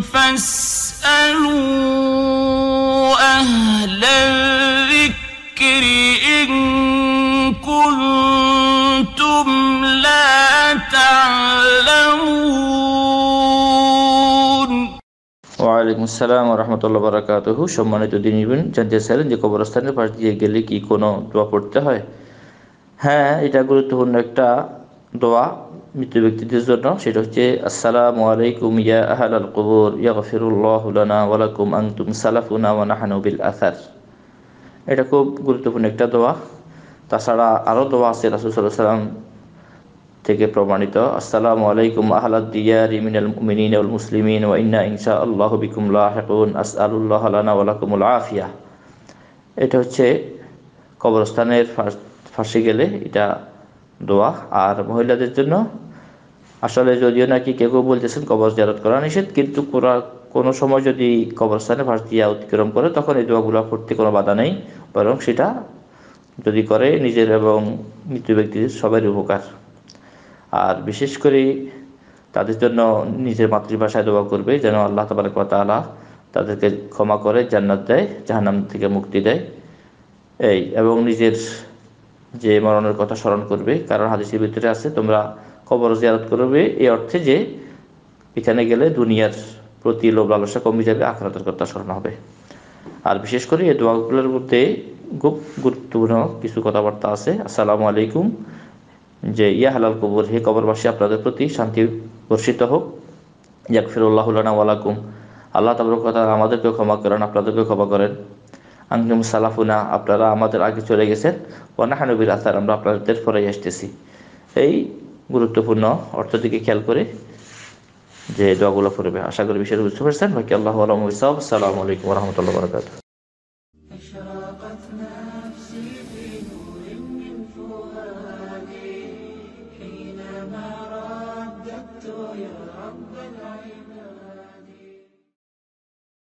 فاسألوا أهل الذكر إن كنتم لا تعلمون ওয়ালাইকুম আসসালাম রহমতুল্লাহ বারাকাতহ সম্মানিত দিন ইবেন জানতে চাইলেন যে কবরস্থানের পাশ দিয়ে গেলে কি কোনো দোয়া পড়তে হয় হ্যাঁ এটা গুরুত্বপূর্ণ একটা দোয়া মৃত ব্যক্তিদের জন্য সেটা হচ্ছে আসসালামু আলাইকুম ইয়া আহাল আল কবর ইয়াগফিরুল্লাহ লানা ওয়ালাকুম আনতুম সালাফুনা ওয়া নাহনু বিল আসার এটা খুব গুরুত্বপূর্ণ একটা দোয়া তাছাড়া আরও দোয়া আছে রাসুল সাল্লাহ সাল্লাম থেকে প্রমাণিত আসসালামু আলাইকুম আহলাদিয়ারি মিনাল মিনিন উল মুসলিমিন ওয়া ইন্না ইনশা আল্লাহ বিকুমুল্লাহ আসআলুল্লাহ লানা আফিয়া এটা হচ্ছে কবরস্থানের ফাঁসি গেলে এটা দোয়া আর মহিলাদের জন্য আসলে যদিও নাকি কেউ কেউ বলতেছেন কবর জারত করা নিষেধ কিন্তু কোনো সময় যদি কবরস্থানে ভাস দিয়া অতিক্রম করে তখন এই দোয়াগুলো পড়তে কোনো বাধা নেই বরং সেটা যদি করে নিজের এবং মৃত্যু ব্যক্তির সবারই উপকার আর বিশেষ করে তাদের জন্য নিজের মাতৃভাষায় দোয়া করবে যেন আল্লাহ তাবারক তালা তাদেরকে ক্ষমা করে জান্নাত দেয় জাহান্নাম থেকে মুক্তি দেয় এই এবং নিজের যে মরণের কথা স্মরণ করবে কারণ হাদিসের ভিতরে আছে তোমরা কবর জিয়ারত করবে এই অর্থে যে এখানে গেলে দুনিয়ার প্রতি লোভ লালসা কমে যাবে আখরাতের কথা স্মরণ হবে আর বিশেষ করে এই দোয়াগুলোর মধ্যে খুব গুরুত্বপূর্ণ কিছু কথাবার্তা আছে আসসালামু আলাইকুম যে ইয়া হালাল কবর হে কবরবাসী আপনাদের প্রতি শান্তি বর্ষিত হোক ইয়াকফিরুল্লাহুল্লাহ ওয়ালাকুম আল্লাহ কথা আমাদেরকেও ক্ষমা করেন আপনাদেরকেও ক্ষমা করেন আংজুম সালাফুনা আপনারা আমাদের আগে চলে গেছেন ওয়ানাহানবির আসার আমরা আপনাদের পরে আসতেছি এই গুরুত্বপূর্ণ অর্থ দিকে খেয়াল করে যে দোয়াগুলো পড়বে আশা করি বিষয়টা বুঝতে পারছেন বাকি আল্লাহ আলম ইসলাম সালাম আলাইকুম রহমতুল্লাহ বরকাত